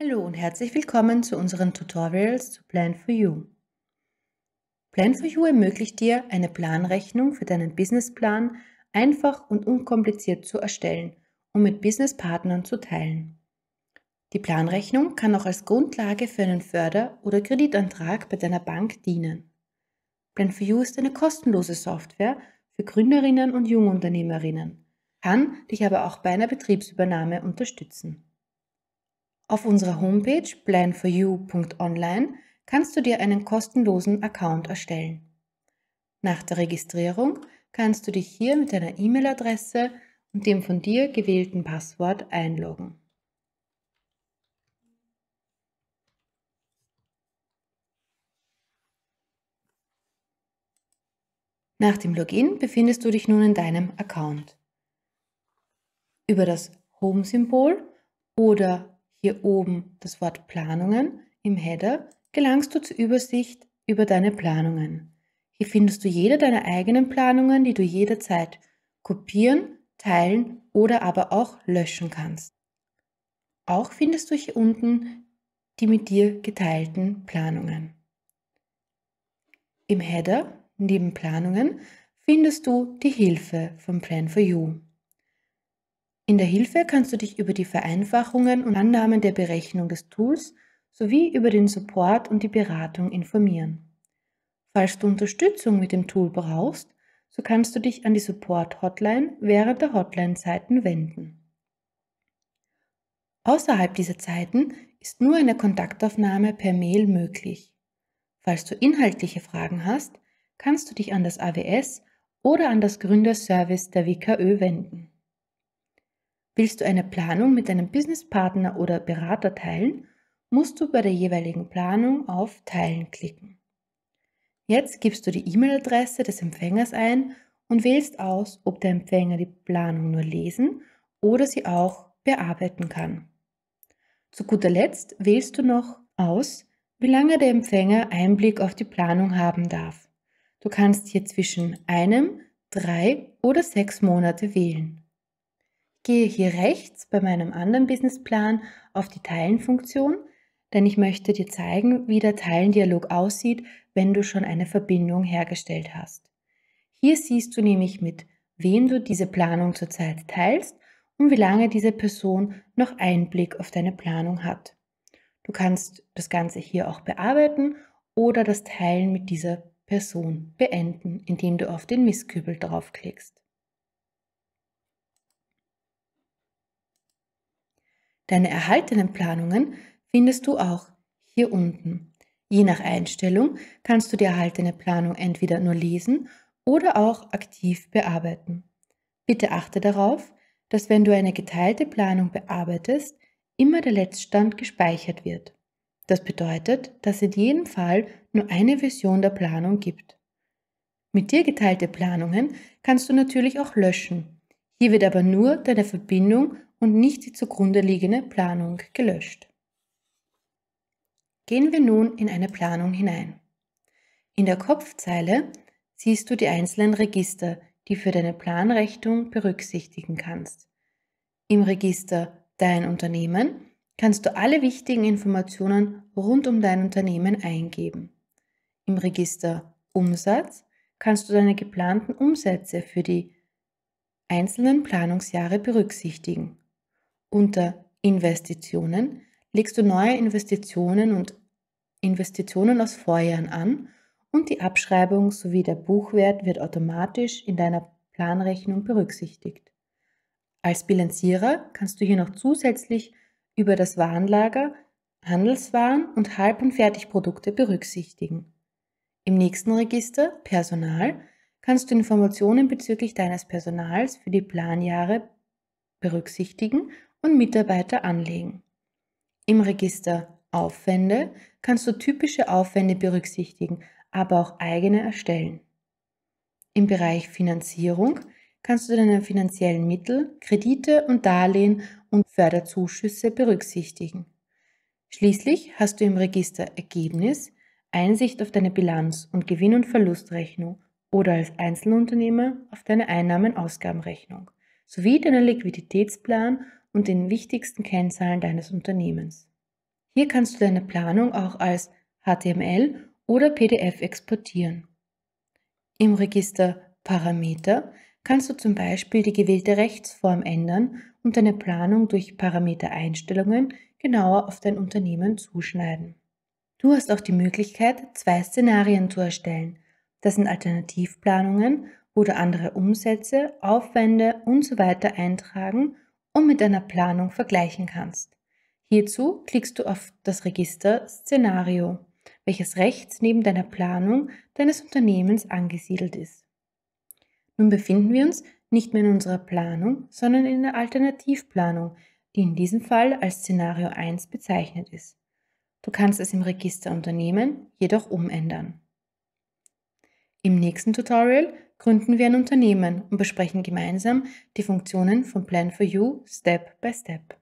Hallo und herzlich willkommen zu unseren Tutorials zu plan 4 u plan 4 u ermöglicht dir, eine Planrechnung für deinen Businessplan einfach und unkompliziert zu erstellen und mit Businesspartnern zu teilen. Die Planrechnung kann auch als Grundlage für einen Förder- oder Kreditantrag bei deiner Bank dienen. plan 4 u ist eine kostenlose Software für Gründerinnen und Jungunternehmerinnen, kann dich aber auch bei einer Betriebsübernahme unterstützen. Auf unserer Homepage planforyou.online kannst du dir einen kostenlosen Account erstellen. Nach der Registrierung kannst du dich hier mit deiner E-Mail-Adresse und dem von dir gewählten Passwort einloggen. Nach dem Login befindest du dich nun in deinem Account. Über das Home-Symbol oder hier oben das Wort Planungen im Header, gelangst du zur Übersicht über deine Planungen. Hier findest du jede deiner eigenen Planungen, die du jederzeit kopieren, teilen oder aber auch löschen kannst. Auch findest du hier unten die mit dir geteilten Planungen. Im Header neben Planungen findest du die Hilfe von Plan 4 u in der Hilfe kannst du dich über die Vereinfachungen und Annahmen der Berechnung des Tools sowie über den Support und die Beratung informieren. Falls du Unterstützung mit dem Tool brauchst, so kannst du dich an die Support-Hotline während der Hotline-Zeiten wenden. Außerhalb dieser Zeiten ist nur eine Kontaktaufnahme per Mail möglich. Falls du inhaltliche Fragen hast, kannst du dich an das AWS oder an das Gründerservice der WKÖ wenden. Willst du eine Planung mit deinem Businesspartner oder Berater teilen, musst du bei der jeweiligen Planung auf Teilen klicken. Jetzt gibst du die E-Mail-Adresse des Empfängers ein und wählst aus, ob der Empfänger die Planung nur lesen oder sie auch bearbeiten kann. Zu guter Letzt wählst du noch aus, wie lange der Empfänger Einblick auf die Planung haben darf. Du kannst hier zwischen einem, drei oder sechs Monate wählen gehe hier rechts bei meinem anderen Businessplan auf die Teilen-Funktion, denn ich möchte dir zeigen, wie der Teilendialog aussieht, wenn du schon eine Verbindung hergestellt hast. Hier siehst du nämlich mit, wem du diese Planung zurzeit teilst und wie lange diese Person noch Einblick auf deine Planung hat. Du kannst das Ganze hier auch bearbeiten oder das Teilen mit dieser Person beenden, indem du auf den Misskübel draufklickst. Deine erhaltenen Planungen findest du auch hier unten. Je nach Einstellung kannst du die erhaltene Planung entweder nur lesen oder auch aktiv bearbeiten. Bitte achte darauf, dass wenn du eine geteilte Planung bearbeitest, immer der Letztstand gespeichert wird. Das bedeutet, dass es in jedem Fall nur eine Version der Planung gibt. Mit dir geteilte Planungen kannst du natürlich auch löschen. Hier wird aber nur deine Verbindung und nicht die zugrunde liegende Planung gelöscht. Gehen wir nun in eine Planung hinein. In der Kopfzeile siehst du die einzelnen Register, die für deine Planrechnung berücksichtigen kannst. Im Register Dein Unternehmen kannst du alle wichtigen Informationen rund um dein Unternehmen eingeben. Im Register Umsatz kannst du deine geplanten Umsätze für die einzelnen Planungsjahre berücksichtigen unter Investitionen legst du neue Investitionen und Investitionen aus Vorjahren an und die Abschreibung sowie der Buchwert wird automatisch in deiner Planrechnung berücksichtigt. Als Bilanzierer kannst du hier noch zusätzlich über das Warenlager Handelswaren und Halb- und Fertigprodukte berücksichtigen. Im nächsten Register Personal kannst du Informationen bezüglich deines Personals für die Planjahre berücksichtigen und Mitarbeiter anlegen. Im Register Aufwände kannst du typische Aufwände berücksichtigen, aber auch eigene erstellen. Im Bereich Finanzierung kannst du deine finanziellen Mittel, Kredite und Darlehen und Förderzuschüsse berücksichtigen. Schließlich hast du im Register Ergebnis Einsicht auf deine Bilanz und Gewinn- und Verlustrechnung oder als Einzelunternehmer auf deine Einnahmen-Ausgabenrechnung sowie deinen Liquiditätsplan und und den wichtigsten Kennzahlen deines Unternehmens. Hier kannst du deine Planung auch als HTML oder PDF exportieren. Im Register Parameter kannst du zum Beispiel die gewählte Rechtsform ändern und deine Planung durch Parametereinstellungen genauer auf dein Unternehmen zuschneiden. Du hast auch die Möglichkeit, zwei Szenarien zu erstellen. Das sind Alternativplanungen, wo du andere Umsätze, Aufwände usw. So eintragen und mit deiner Planung vergleichen kannst. Hierzu klickst du auf das Register Szenario, welches rechts neben deiner Planung deines Unternehmens angesiedelt ist. Nun befinden wir uns nicht mehr in unserer Planung, sondern in der Alternativplanung, die in diesem Fall als Szenario 1 bezeichnet ist. Du kannst es im Register Unternehmen jedoch umändern. Im nächsten Tutorial gründen wir ein Unternehmen und besprechen gemeinsam die Funktionen von Plan for You Step by Step.